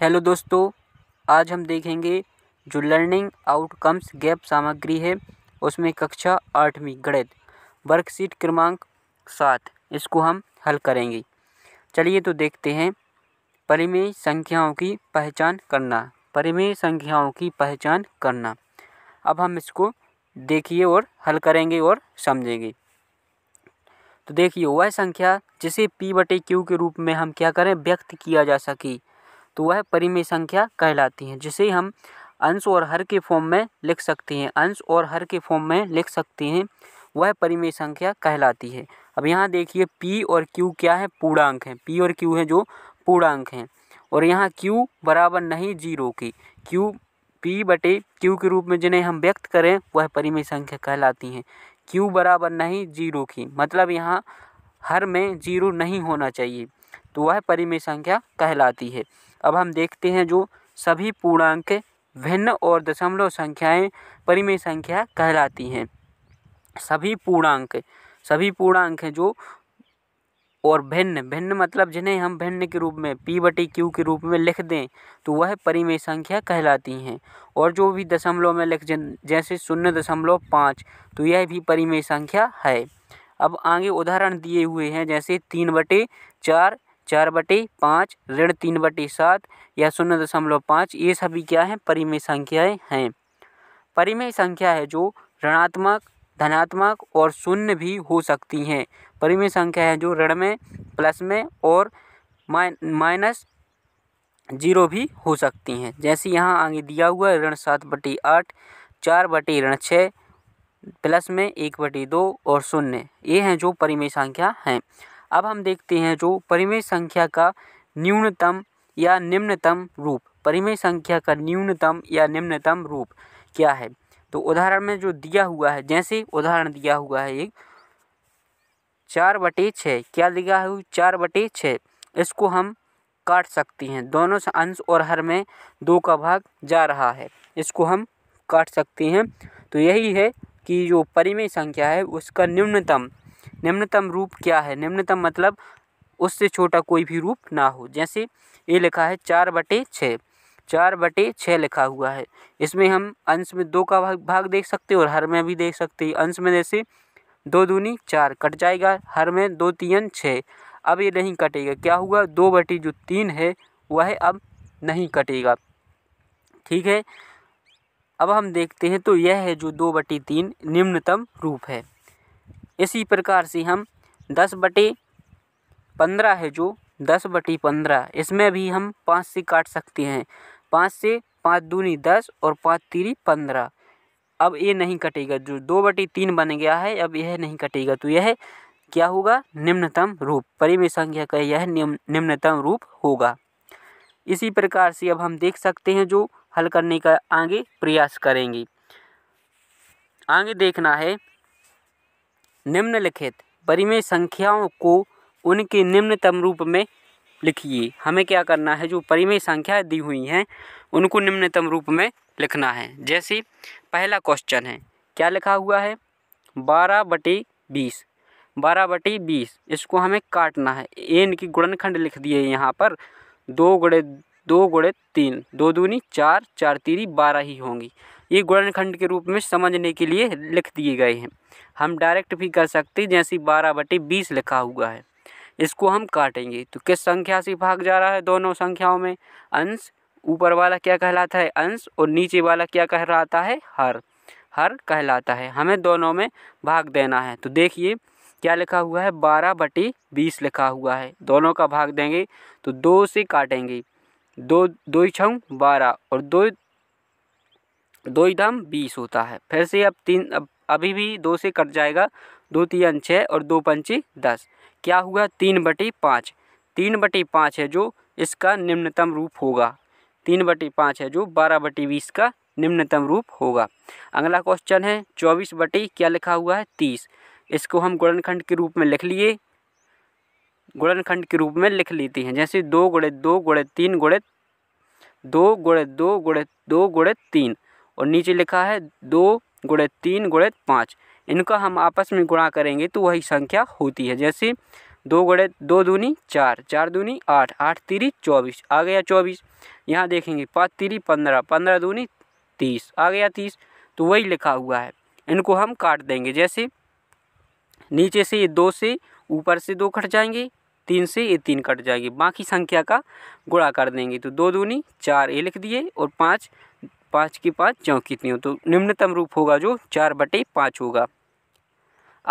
hello दोस्तों आज हम देखेंगे जो लर्निंग आउटकम्स गैप सामग्री है उसमें कक्षा आठवीं गणित वर्कशीट क्रमांक सात इसको हम हल करेंगे चलिए तो देखते हैं परिमेय संख्याओं की पहचान करना परिमेय संख्याओं की पहचान करना अब हम इसको देखिए और हल करेंगे और समझेंगे तो देखिए वह संख्या जिसे पी बटे क्यू के रूप में हम क्या करें व्यक्त किया जा सके तो वह परिमेय संख्या कहलाती हैं जिसे हम अंश और हर के फॉर्म में लिख सकते हैं अंश और हर के फॉर्म में लिख सकते हैं वह परिमेय संख्या कहलाती है अब यहाँ देखिए पी और क्यू क्या है पूर्णांक हैं पी और क्यू है जो पूर्णांक हैं और यहाँ क्यू बराबर नहीं जीरो की क्यू पी बटे क्यू के रूप में जिन्हें हम व्यक्त करें वह परिमेय संख्या कहलाती हैं क्यू बराबर नहीं जीरो की मतलब यहाँ हर में जीरो नहीं होना चाहिए तो वह परिमेय संख्या कहलाती है अब हम देखते हैं जो सभी पूर्णांक भिन्न और दशमलव संख्याएं परिमेय संख्या कहलाती हैं सभी पूर्णांक सभी पूर्णांक हैं जो और भिन्न भिन्न मतलब जिन्हें हम भिन्न के रूप में पी बटी क्यू के रूप में लिख दें तो वह परिमेय संख्या कहलाती हैं और जो भी दशमलव में लिख जैसे शून्य दशमलव पाँच तो यह भी परिमेय संख्या है अब आगे उदाहरण दिए हुए हैं जैसे तीन बटे चार चार बटे पाँच ऋण तीन बटे सात या शून्य दशमलव पाँच ये सभी क्या हैं परिमेय संख्याएं हैं परिमेय संख्या है जो ऋणात्मक धनात्मक और शून्य भी हो सकती हैं परिमेय संख्या है जो ऋण में प्लस में और माइनस जीरो भी हो सकती हैं जैसे यहाँ आगे दिया हुआ है ऋण सात बटे आठ चार बटे ऋण छः प्लस में एक बटे दो और शून्य ये हैं जो परिमेय संख्या हैं अब हम देखते हैं जो परिमेय संख्या का न्यूनतम या निम्नतम रूप परिमेय संख्या का न्यूनतम या निम्नतम रूप क्या है तो उदाहरण में जो दिया हुआ है जैसे उदाहरण दिया हुआ है एक चार बटे छः क्या दिया है चार बटे छः इसको हम काट सकते हैं दोनों से अंश और हर में दो का भाग जा रहा है इसको हम काट सकते हैं तो यही है कि जो परिमेय संख्या है उसका न्यूनतम निम्नतम रूप क्या है निम्नतम मतलब उससे छोटा कोई भी रूप ना हो जैसे ये लिखा है चार बटे छः चार बटे छः लिखा हुआ है इसमें हम अंश में दो का भाग भाग देख सकते और हर में भी देख सकते हैं अंश में जैसे दो दूनी चार कट जाएगा हर में दो तीन छः अब ये नहीं कटेगा क्या हुआ दो बटी जो तीन है वह अब नहीं कटेगा ठीक है अब हम देखते हैं तो यह है जो दो बटी तीन निम्नतम रूप है इसी प्रकार से हम दस बटे पंद्रह है जो दस बटी पंद्रह इसमें भी हम पाँच से काट सकते हैं पाँच से पाँच दूनी दस और पाँच तीरी पंद्रह अब ये नहीं कटेगा जो दो बटी तीन बन गया है अब यह नहीं कटेगा तो यह क्या होगा निम्नतम रूप परिमेय संख्या का यह निम्न निम्नतम रूप होगा इसी प्रकार से अब हम देख सकते हैं जो हल करने का आगे प्रयास करेंगे आगे देखना है निम्नलिखित परिमेय संख्याओं को उनके निम्नतम रूप में लिखिए हमें क्या करना है जो परिमेय संख्या दी हुई हैं उनको निम्नतम रूप में लिखना है जैसे पहला क्वेश्चन है क्या लिखा हुआ है बारह बटे बीस बारह बटे बीस इसको हमें काटना है एन की गुणनखंड लिख दिए यहाँ पर दो गुड़े दो गुड़े तीन दो दूनी चार चार तीरी बारह ही होंगी ये गुणनखंड के रूप में समझने के लिए लिख दिए गए हैं हम डायरेक्ट भी कर सकते हैं जैसे बारह बटे बीस लिखा हुआ है इसको हम काटेंगे तो किस संख्या से भाग जा रहा है दोनों संख्याओं में अंश ऊपर वाला क्या कहलाता है अंश और नीचे वाला क्या कहलाता है हर हर कहलाता है हमें दोनों में भाग देना है तो देखिए क्या लिखा हुआ है बारह बटे बीस लिखा हुआ है दोनों का भाग देंगे तो दो से काटेंगे दो दो छऊ बारह और दो दो दाम बीस होता है फिर से अब तीन अब अभी भी दो से कट जाएगा दो तीन छः और दो पंचे दस क्या हुआ तीन बटी पाँच तीन बटी पाँच है जो इसका निम्नतम रूप होगा तीन बटी पाँच है जो बारह बटी बीस का निम्नतम रूप होगा अगला क्वेश्चन है चौबीस बटी क्या लिखा हुआ है तीस इसको हम गुणनखंड के रूप में लिख लिए गुणनखंड के रूप में लिख लेते हैं जैसे दो गुणे दो गुणे तीन गुणे दो गुणे दो गुणे दो गुणे तीन और नीचे लिखा है दो गुणित तीन गुणित पाँच इनका हम आपस में गुणा करेंगे तो वही संख्या होती है जैसे दो गुणित दो दूनी चार चार दूनी आठ आठ तीरी चौबीस आ गया चौबीस यहाँ देखेंगे पाँच तीरी पंद्रह पंद्रह दूनी तीस आ गया तीस तो वही लिखा हुआ है इनको हम काट देंगे जैसे नीचे से ये दो से ऊपर से दो कट जाएंगे तीन से ये तीन कट जाएंगे बाकी संख्या का गुणा कर देंगे तो दो दूनी चार ये लिख दिए और पाँच पाँच की पाँच चौँ कितनी हो तो निम्नतम रूप होगा जो चार बटे पाँच होगा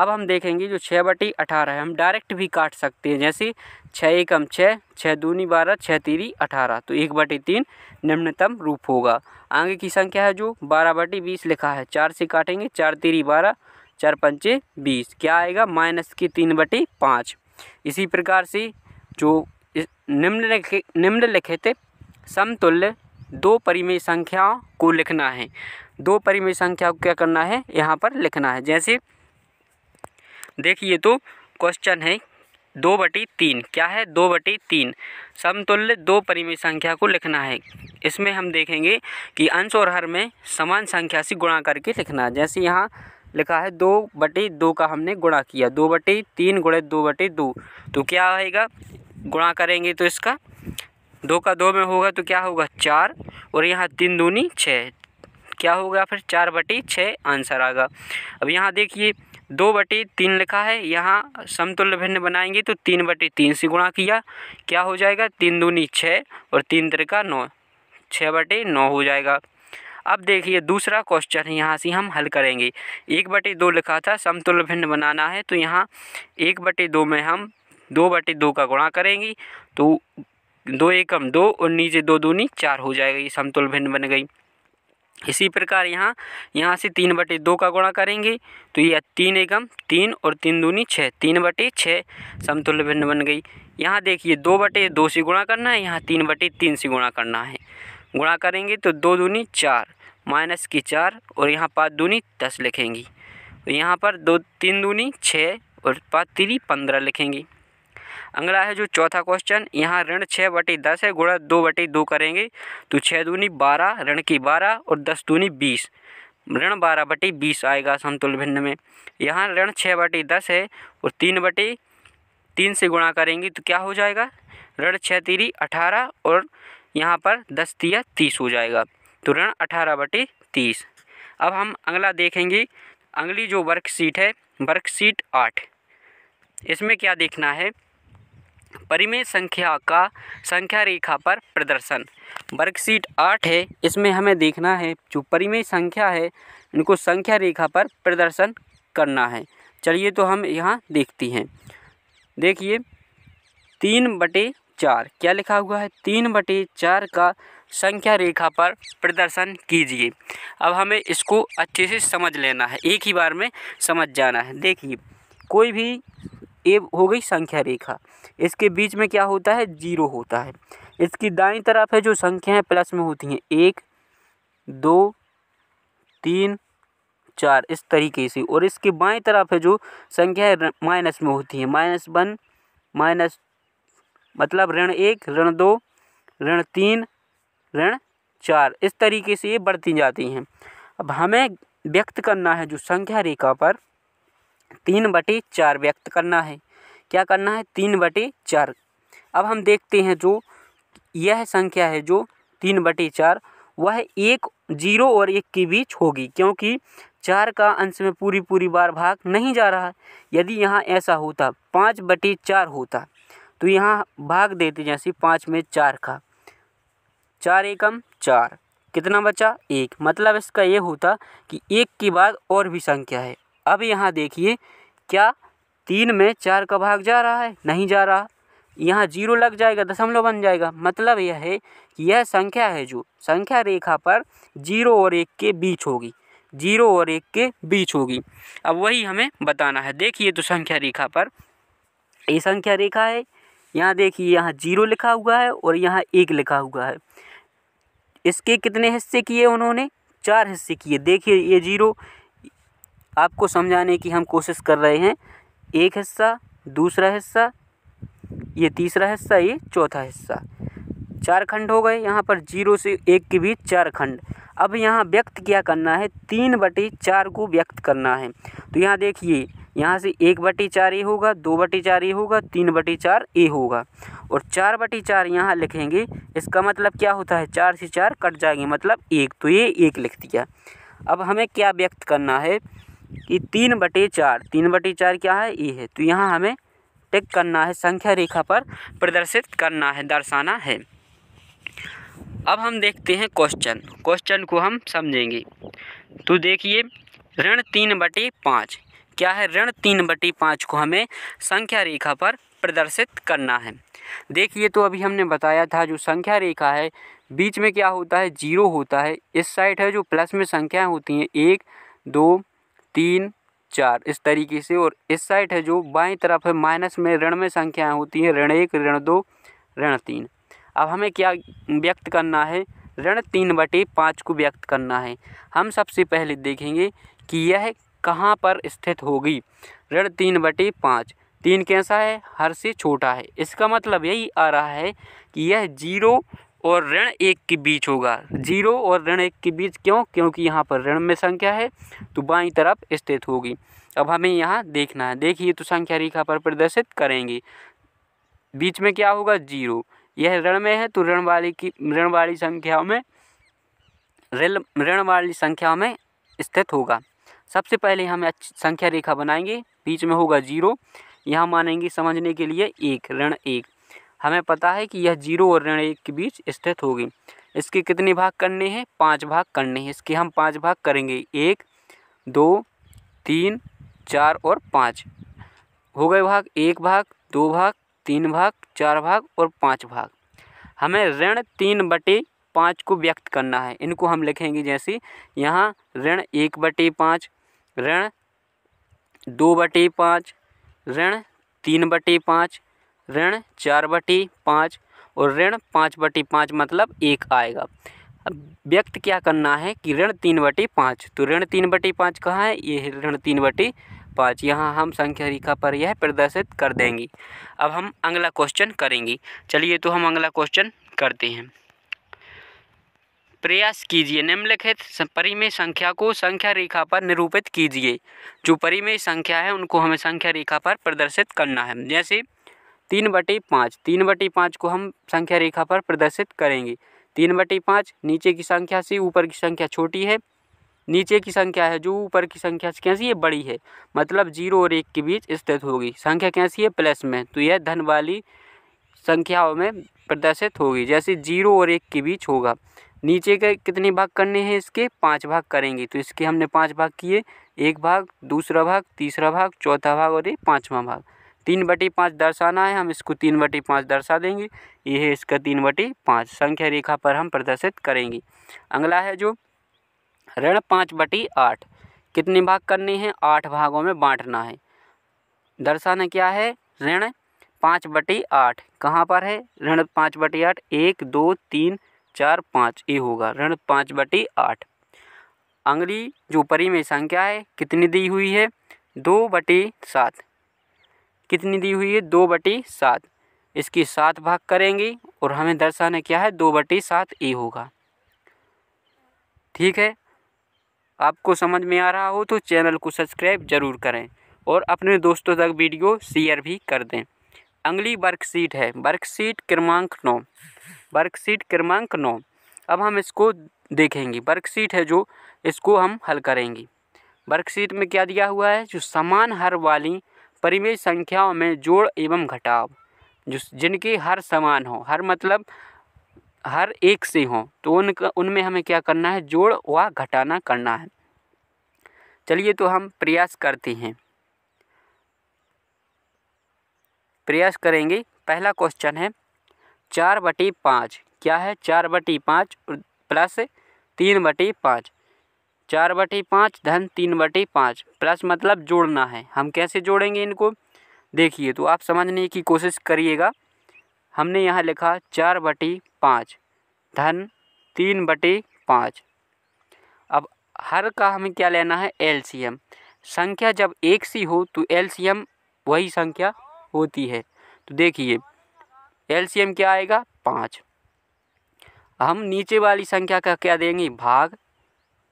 अब हम देखेंगे जो छः बटे अठारह है हम डायरेक्ट भी काट सकते हैं जैसे छः एकम छः छः दूनी बारह छः तीरी अठारह तो एक बटे तीन निम्नतम रूप होगा आगे की संख्या है जो बारह बटे बीस लिखा है चार से काटेंगे चार तीरी बारह चार पंचे बीस क्या आएगा माइनस के तीन बटे पाँच इसी प्रकार से जो निम्न लिखे थे समतुल्य दो परिमेय संख्याओं को लिखना है दो परिमेय संख्या को क्या करना है यहाँ पर लिखना है जैसे देखिए तो क्वेश्चन है दो बटी तीन क्या है दो बटी तीन समतुल्य दो परिमेय संख्या को लिखना है इसमें हम देखेंगे कि अंश और हर में समान संख्या से गुणा करके लिखना है जैसे यहाँ लिखा है दो बटी दो का हमने गुणा किया दो बटी तीन गुणे दो बटे दो तो क्या आएगा गुणा करेंगे तो इसका दो का दो में होगा तो क्या होगा चार और यहाँ तीन दूनी छः क्या होगा फिर चार बटी छः आंसर आएगा अब यहाँ देखिए दो बटी तीन लिखा है यहाँ समतुल्य भिन्न बनाएंगे तो तीन बटी तीन से गुणा किया क्या हो जाएगा तीन दूनी छः और तीन त्रिका नौ छः बटे नौ हो जाएगा अब देखिए दूसरा क्वेश्चन यहाँ से हम हल करेंगे एक बटे दो लिखा था समतुल्य भिन्न बनाना है तो यहाँ एक बटे दो में हम दो बटे दो का गुणा करेंगे तो दो एकम दो और नीचे दो दूनी चार हो जाएगा ये समतुल भिन्न बन गई इसी प्रकार यहाँ यहाँ से तीन बटे दो का गुणा करेंगे तो ये तीन एकम तीन और तीन दूनी छः तीन बटे छः समतुल्य भिन्न बन गई यहाँ देखिए दो बटे दो से गुणा करना है यहाँ तीन बटे तीन से गुणा करना है गुणा करेंगे तो दो दूनी चार माइनस की चार और यहाँ पाँच दूनी दस लिखेंगी तो यहाँ पर दो तीन दूनी छः और पाँच तीन पंद्रह लिखेंगी अगला है जो चौथा क्वेश्चन यहाँ ऋण छः बटी दस है गुणा दो बटी दो करेंगे तो छः दूनी बारह ऋण की बारह और दस दूनी बीस ऋण बारह बटी बीस आएगा समतुल भिन्न में यहाँ ऋण छः बटी दस है और तीन बटी तीन से गुणा करेंगे तो क्या हो जाएगा ऋण छः तीरी अठारह और यहाँ पर दस तिया तीस हो जाएगा तो ऋण अठारह बटी तीस अब हम अगला देखेंगे अगली जो वर्कशीट है वर्कशीट आठ इसमें क्या देखना है परिमेय संख्या का संख्या रेखा पर प्रदर्शन वर्कशीट आठ है इसमें हमें देखना है जो परिमेय संख्या है इनको संख्या रेखा पर प्रदर्शन करना है चलिए तो हम यहाँ देखती हैं देखिए तीन बटे चार क्या लिखा हुआ है तीन बटे चार का संख्या रेखा पर प्रदर्शन कीजिए अब हमें इसको अच्छे से समझ लेना है एक ही बार में समझ जाना है देखिए कोई भी ए हो गई संख्या रेखा इसके बीच में क्या होता है जीरो होता है इसकी दाई तरफ है जो है प्लस में होती हैं एक दो तीन चार इस तरीके से और इसके बाएं तरफ है जो संख्या माइनस में होती है माइनस वन माइनस मतलब ऋण एक ऋण दो ऋण तीन ऋण चार इस तरीके से ये बढ़ती जाती हैं अब हमें व्यक्त करना है जो संख्या रेखा पर तीन बटे चार व्यक्त करना है क्या करना है तीन बटे चार अब हम देखते हैं जो यह संख्या है जो तीन बटे चार वह एक जीरो और एक के बीच होगी क्योंकि चार का अंश में पूरी पूरी बार भाग नहीं जा रहा यदि यहाँ ऐसा होता पाँच बटे चार होता तो यहाँ भाग देते जैसे पाँच में चार का चार एकम चार कितना बचा एक मतलब इसका ये होता कि एक के बाद और भी संख्या है अब यहाँ देखिए क्या तीन में चार का भाग जा रहा है नहीं जा रहा यहाँ जीरो लग जाएगा दशमलव बन जाएगा मतलब यह है कि यह संख्या है जो संख्या रेखा पर जीरो और एक के बीच होगी जीरो और एक के बीच होगी अब वही हमें बताना है देखिए तो संख्या रेखा पर ये संख्या रेखा है यहाँ देखिए यहाँ जीरो लिखा हुआ है और यहाँ एक लिखा हुआ है इसके कितने हिस्से किए उन्होंने चार हिस्से किए देखिए ये जीरो आपको समझाने की हम कोशिश कर रहे हैं एक हिस्सा दूसरा हिस्सा ये तीसरा हिस्सा ये चौथा हिस्सा चार खंड हो गए यहाँ पर जीरो से एक के बीच चार खंड अब यहाँ व्यक्त क्या करना है तीन बटे चार को व्यक्त करना है तो यहाँ देखिए यहाँ से एक बटी चार ए होगा दो बटी चार ए होगा तीन बटी चार ए होगा और चार बटी चार यहाँ लिखेंगे इसका मतलब क्या होता है चार से चार कट जाएंगे मतलब एक तो ये एक लिख दिया अब हमें क्या व्यक्त करना है कि तीन बटे चार तीन बटे चार क्या है ई है तो यहाँ हमें टेक करना है संख्या रेखा पर प्रदर्शित करना है दर्शाना है अब हम देखते हैं क्वेश्चन क्वेश्चन को हम समझेंगे तो देखिए ऋण तीन बटे पाँच क्या है ऋण तीन बटे पाँच को हमें संख्या रेखा पर प्रदर्शित करना है देखिए तो अभी हमने बताया था जो संख्या रेखा है बीच में क्या होता है जीरो होता है इस साइड है जो प्लस में संख्याएं होती हैं एक दो तीन चार इस तरीके से और इस साइड है जो बाईं तरफ है माइनस में ऋण में संख्याएं होती हैं ऋण एक ऋण दो ऋण तीन अब हमें क्या व्यक्त करना है ऋण तीन बटे पाँच को व्यक्त करना है हम सबसे पहले देखेंगे कि यह कहाँ पर स्थित होगी ऋण तीन बटे पाँच तीन कैसा है हर से छोटा है इसका मतलब यही आ रहा है कि यह जीरो और ऋण एक के बीच होगा जीरो और ऋण एक के बीच क्यों क्योंकि यहाँ पर ऋण में संख्या है तो बाई तरफ स्थित होगी अब हमें यहाँ देखना है देखिए तो संख्या रेखा पर प्रदर्शित करेंगे बीच में क्या होगा जीरो यह ऋण में है तो ऋण वाली की ऋण वाली संख्या में ऋण ऋण वाली संख्या में स्थित होगा सबसे पहले हम संख्या रेखा बनाएंगे बीच में होगा जीरो यहाँ मानेंगे समझने के लिए एक ऋण एक हमें पता है कि यह जीरो और ऋण एक के बीच स्थित होगी इसके कितने भाग करने हैं पाँच भाग करने हैं इसके हम पाँच भाग करेंगे एक दो तीन चार और पाँच हो गए भाग एक भाग दो भाग तीन भाग चार भाग और पाँच भाग हमें ऋण तीन बटे पाँच को व्यक्त करना है इनको हम लिखेंगे जैसे यहाँ ऋण एक बटे पाँच ऋण दो बटे पाँच ऋण तीन बटे पाँच ऋण चार बटी पाँच और ऋण पाँच बटी पाँच मतलब एक आएगा अब व्यक्त क्या करना है कि ऋण तीन बटी पाँच तो ऋण तीन बटी पाँच कहाँ है ये ऋण तीन बटी पाँच यहाँ हम संख्या रेखा पर यह प्रदर्शित कर देंगे अब हम अगला क्वेश्चन करेंगे चलिए तो हम अगला क्वेश्चन करते हैं प्रयास कीजिए निम्नलिखित परिमेय संख्या को संख्या रेखा पर निरूपित कीजिए जो परिमेय संख्या है उनको हमें संख्या रेखा पर प्रदर्शित करना है जैसे तीन बटी पाँच तीन बटी पाँच को हम संख्या रेखा पर प्रदर्शित करेंगे तीन बटी पाँच नीचे की संख्या से ऊपर की संख्या छोटी है नीचे की संख्या है जो ऊपर की संख्या से कैसी है बड़ी है मतलब जीरो और एक के बीच स्थित होगी संख्या कैसी है प्लस में तो यह धन वाली संख्याओं में प्रदर्शित होगी जैसे जीरो और एक के बीच होगा नीचे के कितने भाग करने हैं इसके पाँच भाग करेंगे तो इसके हमने पाँच भाग किए एक भाग दूसरा भाग तीसरा भाग चौथा भाग और ये पाँचवा भाग तीन बटी पाँच दर्शाना है हम इसको तीन बटी पाँच दर्शा देंगे ये है इसका तीन बटी पाँच संख्या रेखा पर हम प्रदर्शित करेंगे अगला है जो ऋण पाँच बटी आठ कितने भाग करने हैं आठ भागों में बांटना है दर्शाना क्या है ऋण पाँच बटी आठ कहाँ पर है ऋण पाँच बटी आठ एक दो तीन चार पाँच ये होगा ऋण पाँच बटी आठ अंगली जो परी में संख्या है कितनी दी हुई है दो बटी सात कितनी दी हुई है दो बटी सात इसकी सात भाग करेंगे और हमें दर्शाना क्या है दो बटी सात ए होगा ठीक है आपको समझ में आ रहा हो तो चैनल को सब्सक्राइब ज़रूर करें और अपने दोस्तों तक वीडियो शेयर भी कर दें अगली वर्कशीट है वर्कशीट क्रमांक नौ वर्कशीट क्रमांक नौ अब हम इसको देखेंगे वर्कशीट है जो इसको हम हल करेंगे वर्कशीट में क्या दिया हुआ है जो समान हर वाली परिमेय संख्याओं में जोड़ एवं घटाव जिनके हर समान हो हर मतलब हर एक से हों तो उनका उनमें हमें क्या करना है जोड़ व घटाना करना है चलिए तो हम प्रयास करते हैं प्रयास करेंगे पहला क्वेश्चन है चार बटी पाँच क्या है चार बटी पाँच प्लस तीन बटी पाँच चार बटे पाँच धन तीन बटे पाँच प्लस मतलब जोड़ना है हम कैसे जोड़ेंगे इनको देखिए तो आप समझने की कोशिश करिएगा हमने यहाँ लिखा चार बटे पाँच धन तीन बटे पाँच अब हर का हमें क्या लेना है एल संख्या जब एक सी हो तो एल वही संख्या होती है तो देखिए एल क्या आएगा पाँच हम नीचे वाली संख्या का क्या देंगे भाग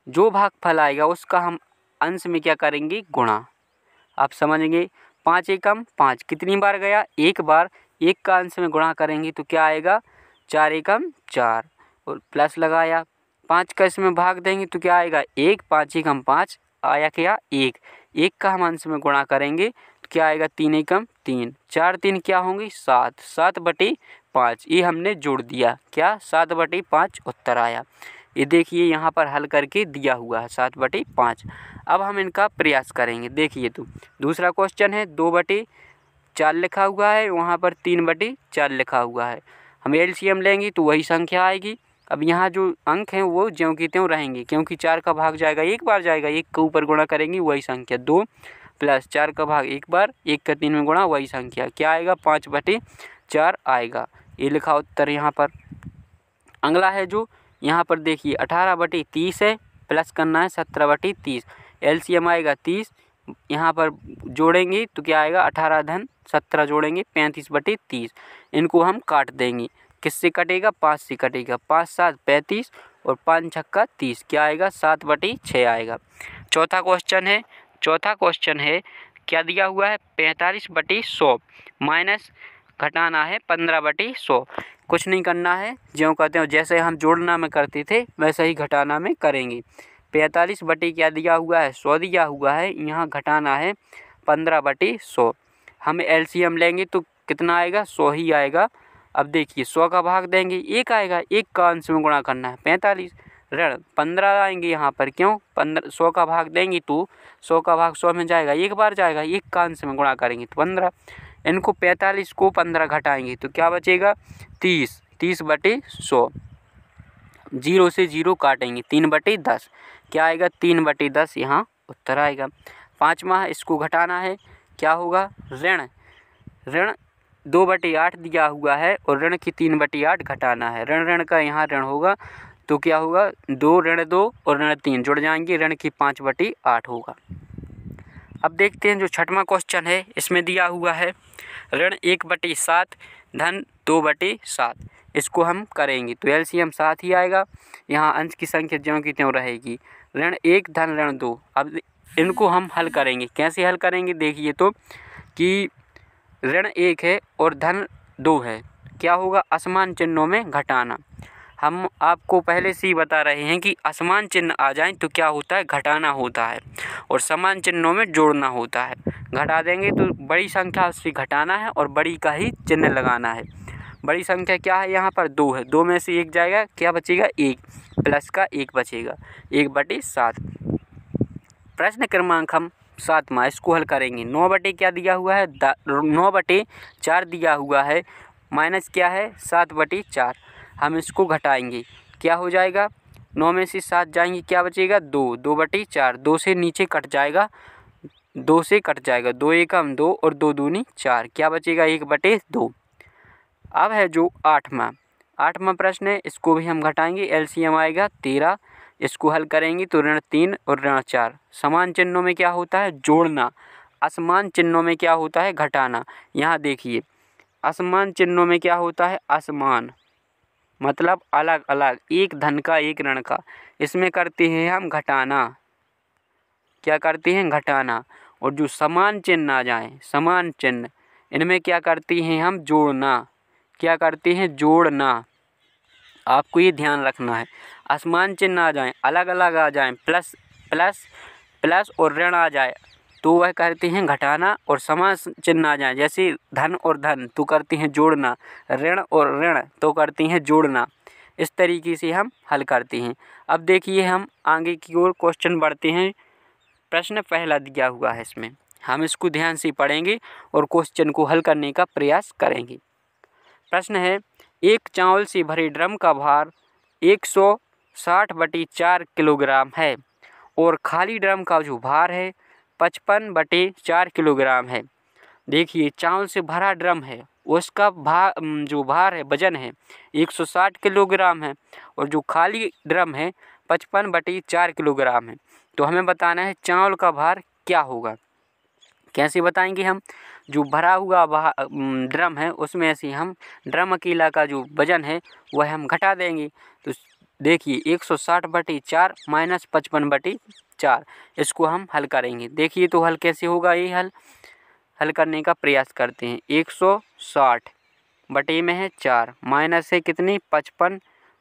जो भाग फल आएगा उसका हम अंश में क्या करेंगे गुणा आप समझेंगे पाँच एकम पाँच कितनी बार गया एक बार एक का अंश में गुणा करेंगे तो क्या आएगा चार एकम चार और प्लस लगाया पाँच का इसमें भाग देंगे तो क्या आएगा एक पाँच एकम पाँच आया क्या एक एक का हम अंश में गुणा करेंगे तो क्या आएगा तीन एकम तीन चार तीन क्या होंगे सात सात बटी पाँच ये हमने जोड़ दिया क्या सात बटी पाँच उत्तर आया ये देखिए यहाँ पर हल करके दिया हुआ है सात बटे पाँच अब हम इनका प्रयास करेंगे देखिए तो दूसरा क्वेश्चन है दो बटे चार लिखा हुआ है वहाँ पर तीन बटे चार लिखा हुआ है हम एम लेंगे तो वही संख्या आएगी अब यहाँ जो अंक हैं वो ज्यों की त्यों रहेंगे क्योंकि चार का भाग जाएगा एक बार जाएगा एक के ऊपर गुणा करेंगे वही संख्या दो प्लस चार का भाग एक बार एक का तीन में गुणा वही संख्या क्या आएगा पाँच बटे चार आएगा ये लिखा उत्तर यहाँ पर अगला है जो यहाँ पर देखिए अठारह बटी तीस है प्लस करना है सत्रह बटी तीस एम आएगा तीस यहाँ पर जोड़ेंगे तो क्या आएगा अठारह धन सत्रह जोड़ेंगे पैंतीस बटी तीस इनको हम काट देंगे किससे कटेगा पाँच से कटेगा पाँच सात पैंतीस और पाँच छक्का तीस क्या आएगा सात बटी छः आएगा चौथा क्वेश्चन है चौथा क्वेश्चन है क्या दिया हुआ है पैंतालीस बटी सौ माइनस घटाना है पंद्रह बटी सौ कुछ नहीं करना है ज्यों कहते हैं जैसे हम जोड़ना में करते थे वैसे ही घटाना में करेंगे पैंतालीस बटे क्या दिया हुआ है सौ दिया हुआ है यहाँ घटाना है पंद्रह बटे सौ हम एल लेंगे तो कितना आएगा सौ ही आएगा अब देखिए सौ का भाग देंगे एक आएगा एक का अंश में गुणा करना है पैंतालीस ऋण पंद्रह आएंगे यहाँ पर क्यों पंद्रह सौ का भाग देंगे तो सौ का भाग सौ में जाएगा एक बार जाएगा एक का अंश में गुणा करेंगे तो पंद्रह इनको पैंतालीस को पंद्रह घटाएंगे तो क्या बचेगा तीस तीस बटे सौ जीरो से जीरो काटेंगे तीन बटे दस क्या आएगा तीन बटे दस यहाँ उत्तर आएगा पाँचवा इसको घटाना है क्या होगा ऋण ऋण दो बटे आठ दिया हुआ है और ऋण की तीन बटे आठ घटाना है ऋण ऋण का यहाँ ऋण होगा तो क्या होगा दो ऋण दो और ऋण तीन जुड़ जाएंगे ऋण की पाँच बटी आठ होगा अब देखते हैं जो छठवां क्वेश्चन है इसमें दिया हुआ है ऋण एक बटे सात धन दो बटे सात इसको हम करेंगे तो एम साथ ही आएगा यहाँ अंश की संख्या ज्यों की त्यों रहेगी ऋण एक धन ऋण दो अब इनको हम हल करेंगे कैसे हल करेंगे देखिए तो कि ऋण एक है और धन दो है क्या होगा असमान चिन्हों में घटाना हम आपको पहले से ही बता रहे हैं कि असमान चिन्ह आ जाएं तो क्या होता है घटाना होता है और समान चिन्हों में जोड़ना होता है घटा देंगे तो बड़ी संख्या से घटाना है और बड़ी का ही चिन्ह लगाना है बड़ी संख्या क्या है यहाँ पर दो है दो में से एक जाएगा क्या बचेगा एक प्लस का एक बचेगा एक बटे सात प्रश्न क्रमांक हम सात माँ इसको हल करेंगे नौ बटे क्या दिया हुआ है नौ बटे चार दिया हुआ है माइनस क्या है सात बटे चार हम इसको घटाएंगे क्या हो जाएगा नौ में से सात जाएंगे क्या बचेगा दो दो बटे चार दो से नीचे कट जाएगा दो से कट जाएगा दो एकम दो और दो दूनी चार क्या बचेगा एक बटे दो अब है जो आठवां आठवां प्रश्न है इसको भी हम घटाएंगे एम आएगा तेरह इसको हल करेंगे तो ऋण तीन और ऋण चार समान चिन्हों में क्या होता है जोड़ना असमान चिन्हों में क्या होता है घटाना यहाँ देखिए असमान चिन्हों में क्या होता है असमान मतलब अलग अलग एक धन का एक ऋण का इसमें करते हैं हम घटाना क्या करते हैं घटाना और जो समान चिन्ह आ जाए समान चिन्ह इनमें क्या करते हैं हम जोड़ना क्या करते हैं जोड़ना आपको ये ध्यान रखना है असमान चिन्ह आ जाए अलग अलग आ जाए प्लस प्लस प्लस और ऋण आ जाए तो वह करते हैं घटाना और समास चिन्ह आ जाए जैसे धन और धन तो करते हैं जोड़ना ऋण और ऋण तो करते हैं जोड़ना इस तरीके से हम हल करते हैं अब देखिए हम आगे की ओर क्वेश्चन बढ़ते हैं प्रश्न पहला दिया हुआ है इसमें हम इसको ध्यान से पढ़ेंगे और क्वेश्चन को हल करने का प्रयास करेंगे प्रश्न है एक चावल से भरे ड्रम का भार एक सौ साठ बटी चार किलोग्राम है और खाली ड्रम का जो भार है पचपन बटे चार किलोग्राम है देखिए चावल से भरा ड्रम है उसका भार जो भार है वजन है एक सौ साठ किलोग्राम है और जो खाली ड्रम है पचपन बटे चार किलोग्राम है तो हमें बताना है चावल का भार क्या होगा कैसे बताएंगे हम जो भरा हुआ ड्रम है उसमें से हम ड्रम अकेला का जो वजन है वह हम घटा देंगे तो देखिए एक सौ साठ बटे चार माइनस पचपन बटे चार इसको हम हल करेंगे देखिए तो हल कैसे होगा ये हल हल करने का प्रयास करते हैं एक सौ साठ बटे में है चार माइनस है कितनी पचपन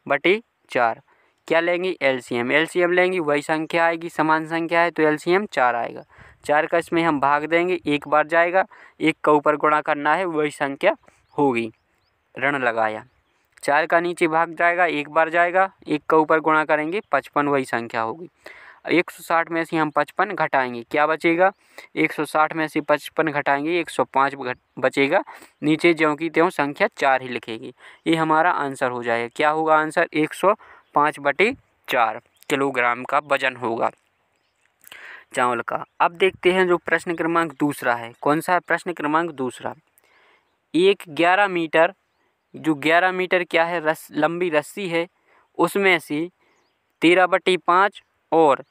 बटे चार क्या लेंगे L L C M C M लेंगे वही संख्या आएगी समान संख्या है तो एल सी एम चार आएगा चार का इसमें हम भाग देंगे एक बार जाएगा एक का ऊपर गुणा करना है वही संख्या होगी ऋण लगाया चार का नीचे भाग जाएगा एक बार जाएगा एक का ऊपर गुणा करेंगे पचपन वही संख्या होगी एक सौ साठ में से हम पचपन घटाएंगे क्या बचेगा एक सौ साठ में से पचपन घटाएंगे एक सौ पाँच बचेगा नीचे ज्यों की त्यों संख्या चार ही लिखेगी ये हमारा आंसर हो जाएगा क्या होगा आंसर एक सौ पाँच बटे चार किलोग्राम का वजन होगा चावल का अब देखते हैं जो प्रश्न क्रमांक दूसरा है कौन सा है प्रश्न क्रमांक दूसरा एक ग्यारह मीटर जो ग्यारह मीटर क्या है रस लंबी रस्सी है उसमें से तेरह बटी पाँच और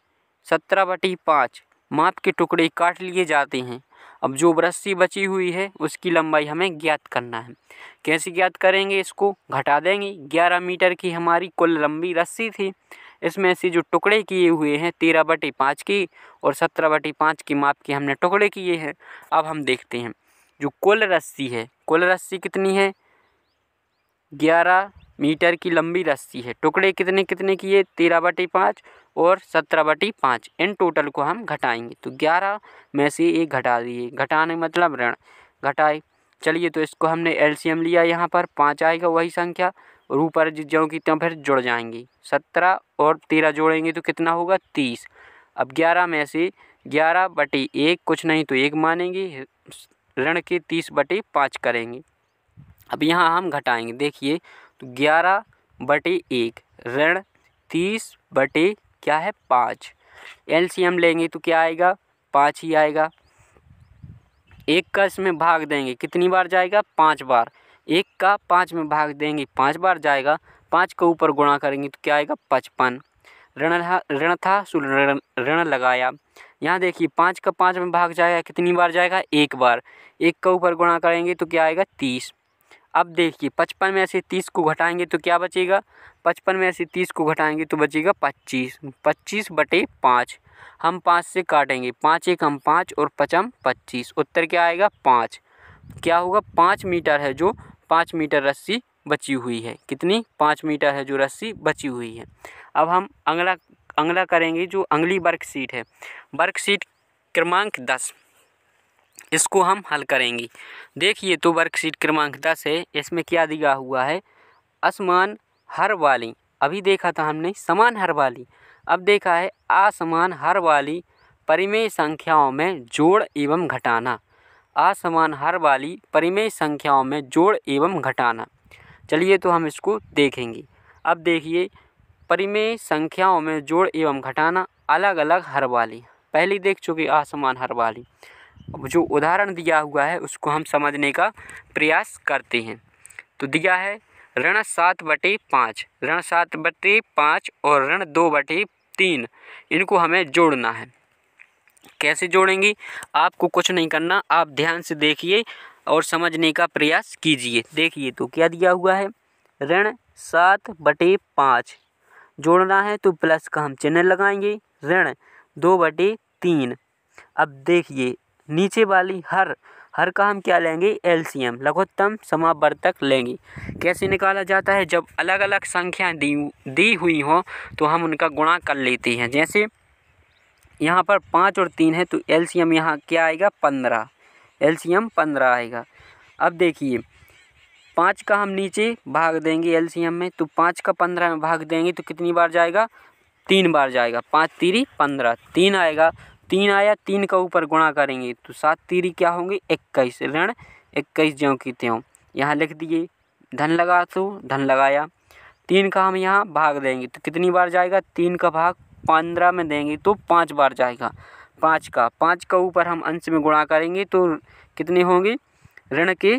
सत्रह बटी पाँच माप के टुकड़े काट लिए जाते हैं अब जो रस्सी बची हुई है उसकी लंबाई हमें ज्ञात करना है कैसे ज्ञात करेंगे इसको घटा देंगे ग्यारह मीटर की हमारी कुल लंबी रस्सी थी इसमें से जो टुकड़े किए हुए हैं तेरह बटी पाँच की और सत्रह बटी पाँच की माप के हमने टुकड़े किए हैं अब हम देखते हैं जो कुल रस्सी है कुल रस्सी कितनी है ग्यारह मीटर की लंबी रस्सी है टुकड़े कितने कितने की है तेरह बटी पाँच और सत्रह बटी पाँच इन टोटल को हम घटाएंगे तो ग्यारह में से एक घटा दिए घटाने मतलब ऋण घटाए चलिए तो इसको हमने एल लिया यहाँ पर पाँच आएगा वही संख्या और ऊपर जो की तो फिर जुड़ जाएंगे सत्रह और तेरह जोड़ेंगे तो कितना होगा तीस अब ग्यारह में से ग्यारह बटी एक कुछ नहीं तो एक मानेंगे ऋण के तीस बटी पाँच करेंगे अब यहाँ हम घटाएंगे देखिए ग्यारह बटे एक ऋण तीस बटे क्या है पाँच एल लेंगे तो क्या आएगा पाँच ही आएगा एक का इसमें भाग देंगे कितनी बार जाएगा पाँच बार एक का पाँच में भाग देंगे पाँच बार जाएगा पाँच के ऊपर गुणा करेंगे तो क्या आएगा पचपन ऋण ऋण था ऋण लगाया यहाँ देखिए पाँच का पाँच में भाग जाएगा कितनी बार जाएगा एक बार एक का ऊपर गुणा करेंगे तो क्या आएगा तीस अब देखिए पचपन में से तीस को घटाएंगे तो क्या बचेगा पचपन में से तीस को घटाएंगे तो बचेगा पच्चीस पच्चीस बटे पाँच हम पाँच से काटेंगे पाँच एक हम पाँच और पचम पच्चीस उत्तर क्या आएगा पाँच क्या होगा पाँच मीटर है जो पाँच मीटर रस्सी बची हुई है कितनी पाँच मीटर है जो रस्सी बची हुई है अब हम अगला अगला करेंगे जो अंगली वर्कशीट है वर्कशीट क्रमांक दस इसको हम हल करेंगे देखिए तो वर्कशीट क्रमांक दस है इसमें क्या दिया हुआ है असमान हर वाली अभी देखा था हमने समान हर वाली अब देखा है असमान हर वाली परिमेय संख्याओं में जोड़ एवं घटाना असमान हर वाली परिमेय संख्याओं में जोड़ एवं घटाना चलिए तो हम इसको देखेंगे अब देखिए परिमेय संख्याओं में जोड़ एवं घटाना अलग अलग हर वाली पहली देख चुके असमान हर वाली जो उदाहरण दिया हुआ है उसको हम समझने का प्रयास करते हैं तो दिया है ऋण सात बटे पाँच ऋण सात बटे पाँच और ऋण दो बटे तीन इनको हमें जोड़ना है कैसे जोड़ेंगे आपको कुछ नहीं करना आप ध्यान से देखिए और समझने का प्रयास कीजिए देखिए तो क्या दिया हुआ है ऋण सात बटे पाँच जोड़ना है तो प्लस का हम चिन्ह लगाएंगे ऋण दो बटे तीन अब देखिए नीचे वाली हर हर का हम क्या लेंगे एलसीएम लघुत्तम समावर्तक लेंगे कैसे निकाला जाता है जब अलग अलग संख्या दी दी हुई हो तो हम उनका गुणा कर लेते हैं जैसे यहाँ पर पाँच और तीन है तो एलसीएम यहाँ क्या आएगा पंद्रह एलसीएम पंद्रह आएगा अब देखिए पाँच का हम नीचे भाग देंगे एम में तो पाँच का पंद्रह में भाग देंगे तो कितनी बार जाएगा तीन बार जाएगा पाँच तीरी पंद्रह तीन आएगा तीन आया तीन का ऊपर गुणा करेंगे तो सात तीरी क्या होंगे इक्कीस ऋण इक्कीस ज्यों की त्यों यहाँ लिख दिए धन लगा तो धन लगाया तीन का हम यहाँ भाग देंगे तो कितनी बार जाएगा तीन का भाग पंद्रह में देंगे तो पाँच बार जाएगा पाँच का पाँच का ऊपर हम अंश में गुणा करेंगे तो कितने होंगे ऋण के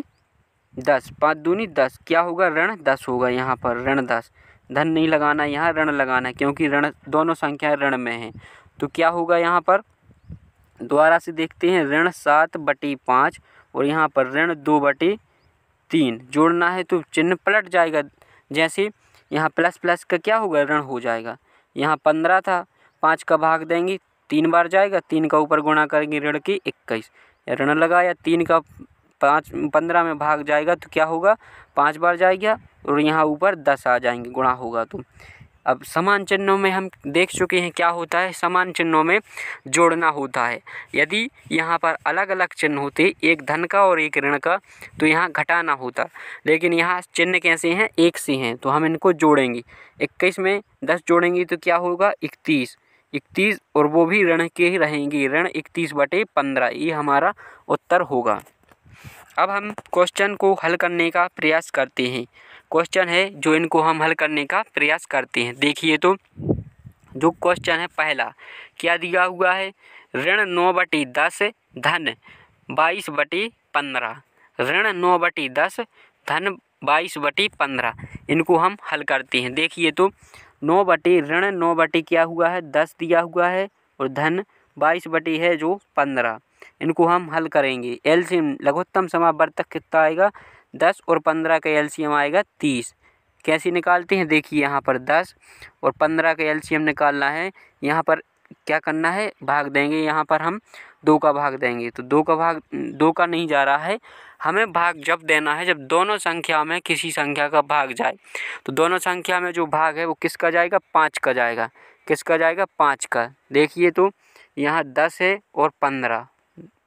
दस पाँच दूनी दस क्या होगा ऋण दस होगा यहाँ पर ऋण दस धन नहीं लगाना यहाँ ऋण लगाना है क्योंकि ऋण दोनों संख्याएं ऋण में हैं तो क्या होगा यहाँ पर दोबारा से देखते हैं ऋण सात बटी पाँच और यहाँ पर ऋण दो बटी तीन जोड़ना है तो चिन्ह पलट जाएगा जैसे यहाँ प्लस प्लस का क्या होगा ऋण हो जाएगा यहाँ पंद्रह था पाँच का भाग देंगे तीन बार जाएगा तीन का ऊपर गुणा करेंगे ऋण की इक्कीस ऋण लगाया तीन का पाँच पंद्रह में भाग जाएगा तो क्या होगा पाँच बार जाएगा और यहाँ ऊपर दस आ जाएंगे गुणा होगा तो अब समान चिन्हों में हम देख चुके हैं क्या होता है समान चिन्हों में जोड़ना होता है यदि यहाँ पर अलग अलग चिन्ह होते एक धन का और एक ऋण का तो यहाँ घटाना होता लेकिन यहाँ चिन्ह कैसे हैं एक से हैं तो हम इनको जोड़ेंगे इक्कीस में दस जोड़ेंगे तो क्या होगा इकतीस इकतीस और वो भी ऋण के ही रहेंगे ऋण इकतीस बटे पंद्रह ये हमारा उत्तर होगा अब हम क्वेश्चन को हल करने का प्रयास करते हैं क्वेश्चन है जो इनको हम हल करने का प्रयास करते हैं देखिए तो जो क्वेश्चन है पहला क्या दिया हुआ है ऋण नौ बटी दस धन बाईस बटी पंद्रह ऋण नौ बटी दस धन बाईस बटी पंद्रह इनको हम हल करते हैं देखिए तो नौ बटी ऋण नौ बटी क्या हुआ है दस दिया हुआ है और धन बाईस बटी है जो पंद्रह इनको हम हल करेंगे एल सी लघुत्तम समावर्तक कितना आएगा दस और पंद्रह का एलसीएम आएगा तीस कैसे निकालते हैं देखिए यहाँ पर दस और पंद्रह का एलसीएम निकालना है यहाँ पर क्या करना है भाग देंगे यहाँ पर हम दो का भाग देंगे तो दो का भाग दो का नहीं जा रहा है हमें भाग जब देना है जब दोनों संख्या में किसी संख्या का भाग जाए तो दोनों संख्या में जो भाग है वो किसका जाएगा पाँच का जाएगा किसका जाएगा पाँच का देखिए तो यहाँ दस है और पंद्रह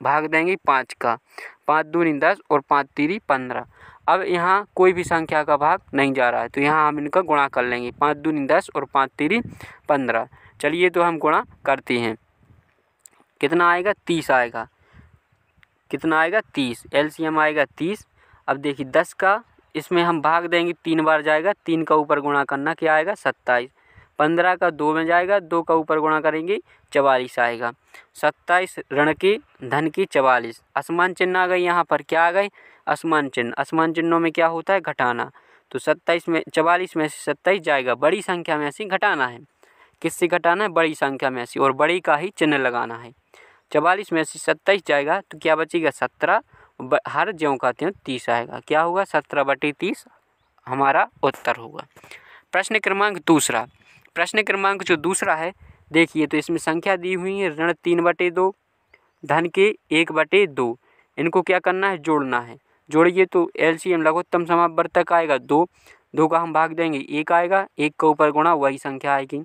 भाग देंगे पाँच का पाँच दूनी दस और पाँच तीरी पंद्रह अब यहाँ कोई भी संख्या का भाग नहीं जा रहा है तो यहाँ हम इनका गुणा कर लेंगे पाँच दूनी दस और पाँच तीरी पंद्रह चलिए तो हम गुणा करते हैं कितना आएगा तीस आएगा कितना आएगा तीस एम आएगा तीस अब देखिए दस का इसमें हम भाग देंगे तीन बार जाएगा तीन का ऊपर गुणा करना क्या आएगा सत्ताईस पंद्रह का दो में जाएगा दो का ऊपर गुणा करेंगे चवालीस आएगा सत्ताईस ऋण की धन की चवालीस आसमान चिन्ह आ गए यहाँ पर क्या आ गए आसमान चिन्ह आसमान चिन्हों में क्या होता है घटाना तो सत्ताईस में चवालीस में से सत्ताईस जाएगा बड़ी संख्या में ऐसी घटाना है किससे घटाना है बड़ी संख्या में ऐसी और बड़ी का ही चिन्ह लगाना है चवालीस में से सत्ताईस जाएगा तो क्या बचेगा सत्रह हर ज्यों का त्यों तीस आएगा क्या होगा सत्रह बटी तीस हमारा उत्तर होगा प्रश्न क्रमांक दूसरा प्रश्न क्रमांक जो दूसरा है देखिए तो इसमें संख्या दी हुई है ऋण तीन बटे दो धन के एक बटे दो इनको क्या करना है जोड़ना है जोड़िए तो एलसीएम लघुत्तम समापवर्तक आएगा दो दो का हम भाग देंगे एक आएगा एक का ऊपर गुणा वही संख्या आएगी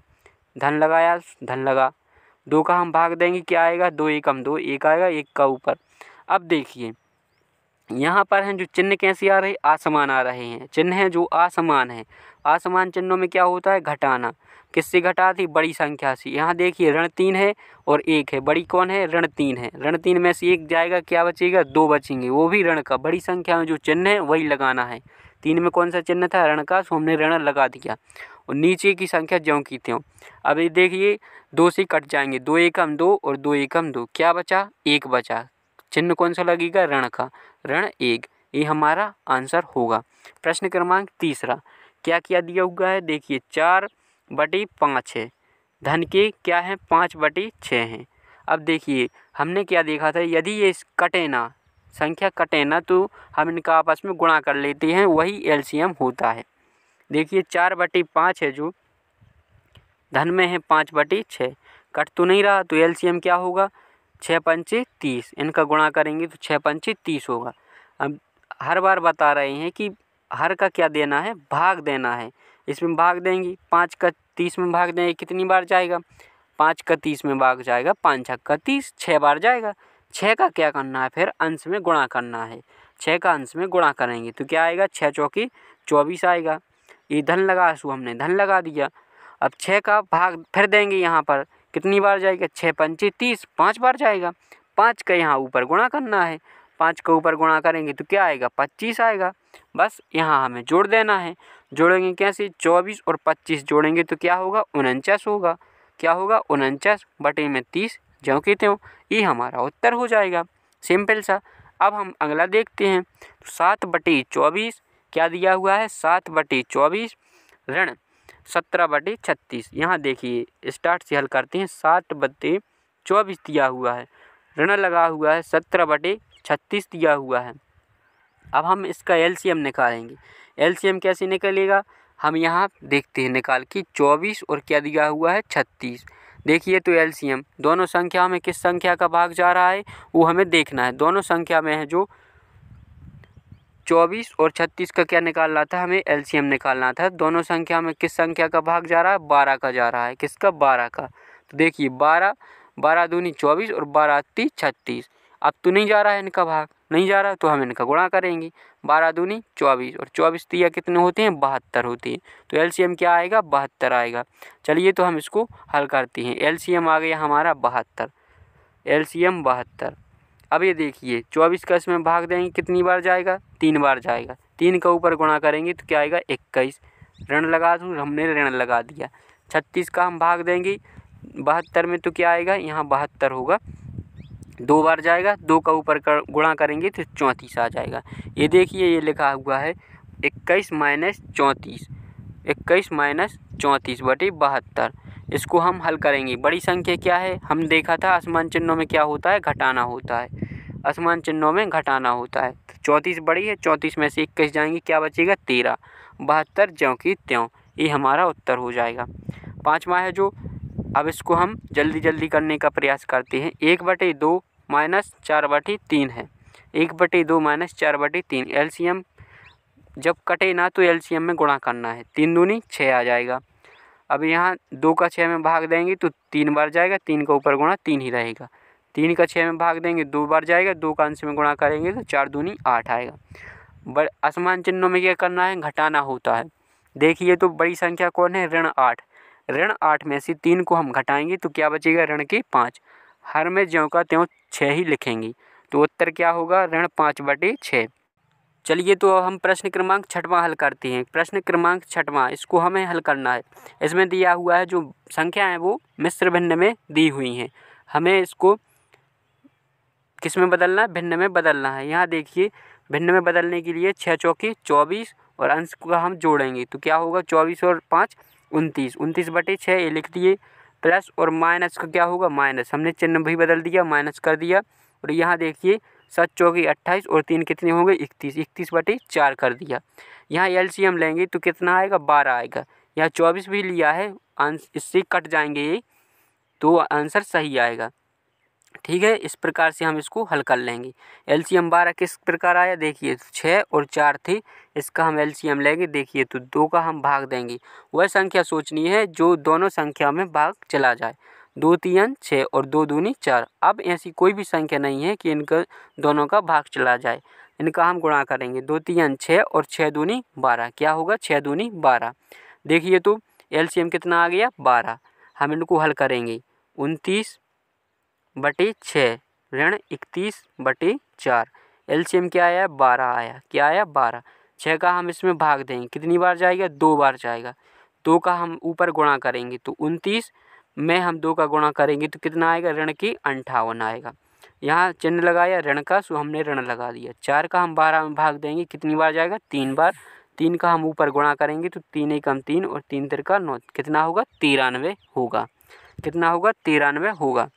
धन लगाया धन लगा दो का हम भाग देंगे क्या आएगा दो एकम दो एक आएगा एक का ऊपर अब देखिए यहाँ पर हैं जो चिन्ह कैसे आ रहे आसमान आ रहे हैं चिन्ह हैं जो आसमान हैं आसमान चिन्हों में क्या होता है घटाना किससे घटा थी बड़ी संख्या से यहाँ देखिए ऋण तीन है और एक है बड़ी कौन है ऋण तीन है ऋण तीन में से एक जाएगा क्या बचेगा दो बचेंगे वो भी ऋण का बड़ी संख्या में जो चिन्ह है वही लगाना है तीन में कौन सा चिन्ह था ऋण का सो हमने ऋण लगा दिया और नीचे की संख्या ज्यों की त्यों अब ये देखिए दो से कट जाएंगे दो एकम दो और दो एकम दो क्या बचा एक बचा चिन्ह कौन सा लगेगा ऋण का ऋण एक ये हमारा आंसर होगा प्रश्न क्रमांक तीसरा क्या किया दिया हुआ है देखिए चार बटी पाँच है धन के क्या है पाँच बटी छः हैं अब देखिए हमने क्या देखा था यदि ये कटे ना संख्या कटे ना तो हम इनका आपस में गुणा कर लेते हैं वही एल होता है देखिए चार बटी पाँच है जो धन में है पाँच बटी छः कट तो नहीं रहा तो एल क्या होगा छः पंचे तीस इनका गुणा करेंगे तो छः पंचे तीस होगा अब हर बार बता रहे हैं कि हर का क्या देना है भाग देना है इसमें भाग देंगी पाँच का तीस में भाग देंगे कितनी बार जाएगा पाँच का तीस में भाग जाएगा पाँच छक्का तीस छः बार जाएगा छः का क्या करना है फिर अंश में गुणा करना है छः का अंश में गुणा करेंगे तो क्या आएगा छः चौकी चौबीस आएगा ये धन लगा सो हमने धन लगा दिया अब छः का भाग फिर देंगे यहाँ पर कितनी बार जाएगा छः पंचे तीस पाँच बार जाएगा पाँच का यहाँ ऊपर गुणा करना है पाँच का ऊपर गुणा करेंगे तो क्या आएगा पच्चीस आएगा बस यहाँ हमें जोड़ देना है जोड़ेंगे कैसे चौबीस और पच्चीस जोड़ेंगे तो क्या होगा उनचास होगा क्या होगा उनचास बटे में तीस जो के त्यों ये हमारा उत्तर हो जाएगा सिंपल सा अब हम अगला देखते हैं सात बटे चौबीस क्या दिया हुआ है सात बटे चौबीस ऋण सत्रह बटे छत्तीस यहाँ देखिए स्टार्ट से हल करते हैं सात बटे चौबीस दिया हुआ है ऋण लगा हुआ है सत्रह बटे छत्तीस दिया हुआ है अब हम इसका एलसीएम निकालेंगे एलसीएम कैसे निकलेगा हम यहाँ देखते हैं निकाल कि चौबीस और क्या दिया हुआ है छत्तीस देखिए तो एलसीएम दोनों संख्या में किस संख्या का भाग जा रहा है वो हमें देखना है दोनों संख्या में है जो चौबीस और छत्तीस का क्या निकालना था हमें एल निकालना था दोनों संख्या में किस संख्या का भाग जा रहा है बारह का जा रहा है किसका बारह का तो देखिए बारह बारह दूनी चौबीस और बारह ती छत्तीस अब तो नहीं जा रहा है इनका भाग नहीं जा रहा तो हम इनका गुणा करेंगे बारह दूनी चौबीस और चौबीस तिया कितने होते हैं बहत्तर होती है तो एल क्या आएगा बहत्तर आएगा चलिए तो हम इसको हल करते हैं एल आ गया हमारा बहत्तर एल बहत्तर अब ये देखिए चौबीस का इसमें भाग देंगे कितनी बार जाएगा तीन बार जाएगा तीन का ऊपर गुणा करेंगे तो क्या आएगा इक्कीस ऋण लगा दूँ हमने ऋण लगा दिया छत्तीस का हम भाग देंगे बहत्तर में तो क्या आएगा यहाँ बहत्तर होगा दो बार जाएगा दो का ऊपर कर गुणा करेंगे तो चौंतीस आ जाएगा ये देखिए ये लिखा हुआ है इक्कीस माइनस चौंतीस इक्कीस माइनस चौंतीस बटे बहत्तर इसको हम हल करेंगे बड़ी संख्या क्या है हम देखा था आसमान चिन्हों में क्या होता है घटाना होता है आसमान चिन्हों में घटाना होता है तो चौंतीस बड़ी है चौंतीस में से इक्कीस जाएंगे क्या बचेगा तेरह बहत्तर ज्यों की त्यों ये हमारा उत्तर हो जाएगा पाँचवा है जो अब इसको हम जल्दी जल्दी करने का प्रयास करते हैं एक बटे दो माइनस चार बटी तीन है एक बटी दो माइनस चार बटी तीन एल जब कटे ना तो एल में गुणा करना है तीन दूनी छः आ जाएगा अब यहाँ दो का छः में भाग देंगे तो तीन बार जाएगा तीन का ऊपर गुणा तीन ही रहेगा तीन का छः में भाग देंगे दो बार जाएगा दो का अंश में गुणा करेंगे तो चार दूनी आठ आएगा बड़े आसमान चिन्हों में क्या करना है घटाना होता है देखिए तो बड़ी संख्या कौन है ऋण आठ ऋण आठ में से तीन को हम घटाएंगे तो क्या बचेगा ऋण के पाँच हर में ज्यों का त्यों छः ही लिखेंगी तो उत्तर क्या होगा ऋण पाँच बटे छः चलिए तो हम प्रश्न क्रमांक छठवां हल करते हैं प्रश्न क्रमांक छठवां इसको हमें हल करना है इसमें दिया हुआ है जो संख्या है वो मिश्र भिन्न में दी हुई हैं हमें इसको किस में बदलना है भिन्न में बदलना है यहाँ देखिए भिन्न में बदलने के लिए छः चौकी चौबीस और अंश को हम जोड़ेंगे तो क्या होगा चौबीस और पाँच उनतीस उनतीस बटे छः ये लिख दिए प्लस और माइनस का क्या होगा माइनस हमने चिन्ह भी बदल दिया माइनस कर दिया और यहाँ देखिए सात चौकी अट्ठाईस और तीन कितने होंगे इकतीस इकतीस बटे चार कर दिया यहाँ एलसीएम लेंगे तो कितना आएगा बारह आएगा यहाँ चौबीस भी लिया है इससे कट जाएंगे ये तो आंसर सही आएगा ठीक है इस प्रकार से हम इसको हल कर लेंगे एलसीएम बारह किस प्रकार आया देखिए छः और चार थी इसका हम एलसीएम लेंगे देखिए तो दो का हम भाग देंगे वह संख्या सोचनी है जो दोनों संख्या में भाग चला जाए दो तीन छः और दो दूनी चार अब ऐसी कोई भी संख्या नहीं है कि इनका दोनों का भाग चला जाए इनका हम गुणा करेंगे दो तीन छः और छः दूनी बारह क्या होगा छः दूनी बारह देखिए तो एल कितना आ गया बारह हम इनको हल करेंगे उनतीस बटी छः ऋण इकतीस बटी चार एम क्या आया बारह आया क्या आया बारह छः का हम इसमें भाग देंगे कितनी बार जाएगा दो बार जाएगा दो का हम ऊपर गुणा करेंगे तो उनतीस में हम दो का गुणा करेंगे तो कितना आएगा ऋण की अंठावन आएगा यहाँ चिन्ह लगाया ऋण का सो हमने ऋण लगा दिया चार का हम बारह में भाग देंगे कितनी बार जाएगा तीन बार तीन का हम ऊपर गुणा करेंगे तो तीन एक हम तीन और तीन तिर का नौ कितना होगा तिरानवे होगा कितना होगा तिरानवे होगा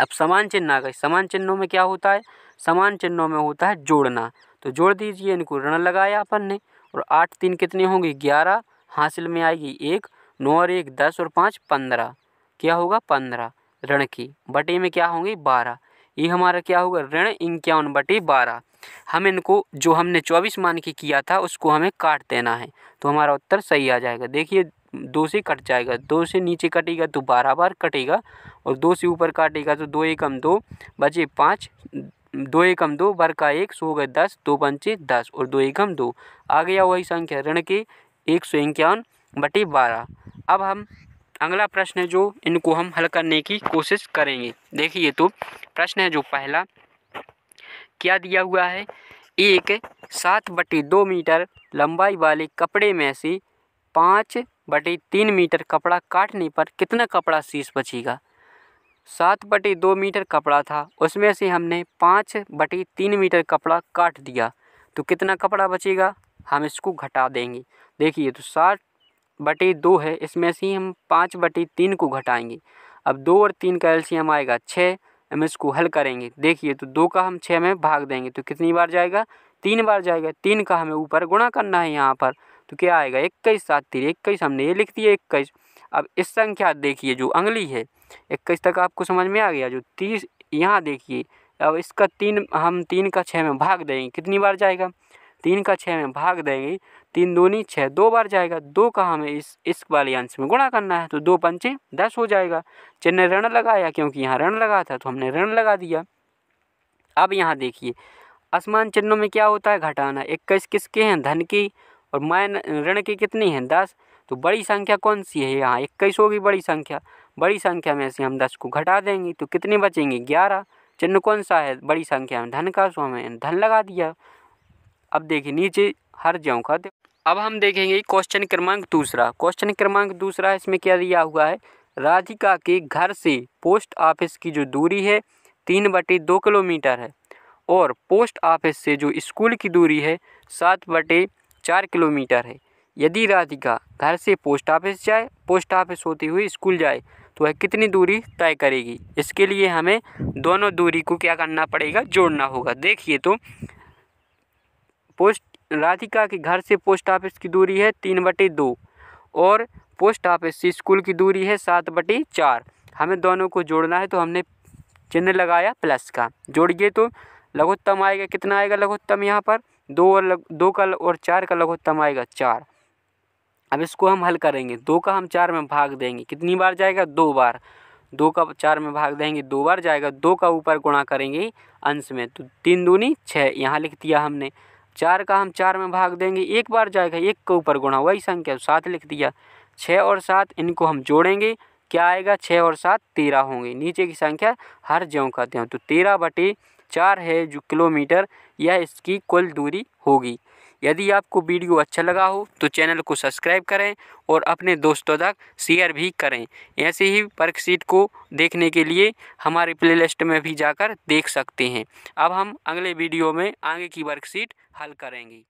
अब समान चिन्ह आ गए समान चिन्हों में क्या होता है समान चिन्हों में होता है जोड़ना तो जोड़ दीजिए इनको ऋण लगाया अपन ने और आठ तीन कितने होंगे ग्यारह हासिल में आएगी एक नौ और एक दस और पाँच पंद्रह क्या होगा पंद्रह ऋण की बटे में क्या होंगी बारह ये हमारा क्या होगा ऋण इक्यावन बटे बारह हम इनको जो हमने चौबीस मान के किया था उसको हमें काट देना है तो हमारा उत्तर सही आ जाएगा देखिए दो से कट जाएगा दो से नीचे कटेगा तो बारह बार कटेगा और दो से ऊपर काटेगा तो दो एकम दो बचे पाँच दो एकम दो बार का एक सो गए दस दो पंचे दस और दो एकम दो आ गया वही संख्या ऋण के एक सौ इक्यावन बटे बारह अब हम अगला प्रश्न है जो इनको हम हल करने की कोशिश करेंगे देखिए तो प्रश्न है जो पहला क्या दिया हुआ है एक सात बटे दो मीटर लंबाई वाले कपड़े में से पाँच बटे तीन मीटर कपड़ा काटने पर कितना कपड़ा शीश बचेगा सात बटे दो मीटर कपड़ा था उसमें से हमने पाँच बटे तीन मीटर कपड़ा काट दिया तो कितना कपड़ा बचेगा हम इसको घटा देंगे देखिए तो सात बटे दो है इसमें से हम पाँच बटे तीन को घटाएंगे अब दो और तीन का एल्सीयम आएगा छः हम इसको हल करेंगे देखिए तो दो का हम छः में भाग देंगे तो कितनी बार जाएगा तीन बार जाएगा तीन का हमें ऊपर गुणा करना है यहाँ पर तो क्या आएगा इक्कीस सात तीन इक्कीस हमने ये लिख दिया इक्कीस अब इस संख्या देखिए जो अंगली है इक्कीस तक आपको समझ में आ गया जो तीस यहाँ देखिए अब इसका तीन हम तीन का छः में भाग देंगे कितनी बार जाएगा तीन का छः में भाग देंगे तीन दूनी छः दो बार जाएगा दो का हमें इस इस वाले अंश में गुणा करना है तो दो पंचे दस हो जाएगा चिन्ह ऋण लगाया क्योंकि यहाँ ऋण लगा था तो हमने ऋण लगा दिया अब यहाँ देखिए आसमान चिन्हों में क्या होता है घटाना इक्कीस किसके हैं धन की और मैन ऋण की कितनी है दस तो बड़ी संख्या कौन सी है यहाँ इक्कीस होगी बड़ी संख्या बड़ी संख्या में से हम दस को घटा देंगे तो कितनी बचेंगे ग्यारह चिन्ह कौन सा है बड़ी संख्या में धन का सो हमें धन लगा दिया अब देखिए नीचे हर ज्यों का अब हम देखेंगे क्वेश्चन क्रमांक दूसरा क्वेश्चन क्रमांक दूसरा इसमें क्या दिया हुआ है राधिका के घर से पोस्ट ऑफिस की जो दूरी है तीन बटे दो किलोमीटर है और पोस्ट ऑफिस से जो स्कूल की दूरी है सात बटे चार किलोमीटर है यदि राधिका घर से पोस्ट ऑफिस जाए पोस्ट ऑफिस होती हुई स्कूल जाए तो वह कितनी दूरी तय करेगी इसके लिए हमें दोनों दूरी को क्या करना पड़ेगा जोड़ना होगा देखिए तो पोस्ट राधिका के घर से पोस्ट ऑफिस की दूरी है तीन बटे दो और पोस्ट ऑफिस से स्कूल की दूरी है सात बटे चार हमें दोनों को जोड़ना है तो हमने चिन्ह लगाया प्लस का जोड़िए तो लघुत्तम आएगा कितना आएगा लघुत्तम यहाँ पर दो और लग दो का और चार का लघुत्तम आएगा चार अब इसको हम हल करेंगे दो का हम चार में भाग देंगे कितनी बार जाएगा दो बार दो का चार में भाग देंगे दो बार जाएगा दो का ऊपर गुणा करेंगे अंश में तो तीन दूनी छः यहाँ लिख दिया हमने चार का हम चार में भाग देंगे एक बार जाएगा एक का ऊपर गुणा वही संख्या सात लिख दिया छः और सात इनको हम जोड़ेंगे क्या आएगा छः और सात तेरह होंगे नीचे की संख्या हर ज्यों का त्यों तो तेरह बटे चार है जो किलोमीटर यह इसकी कुल दूरी होगी यदि आपको वीडियो अच्छा लगा हो तो चैनल को सब्सक्राइब करें और अपने दोस्तों तक शेयर भी करें ऐसे ही वर्कशीट को देखने के लिए हमारे प्लेलिस्ट में भी जाकर देख सकते हैं अब हम अगले वीडियो में आगे की वर्कशीट हल करेंगे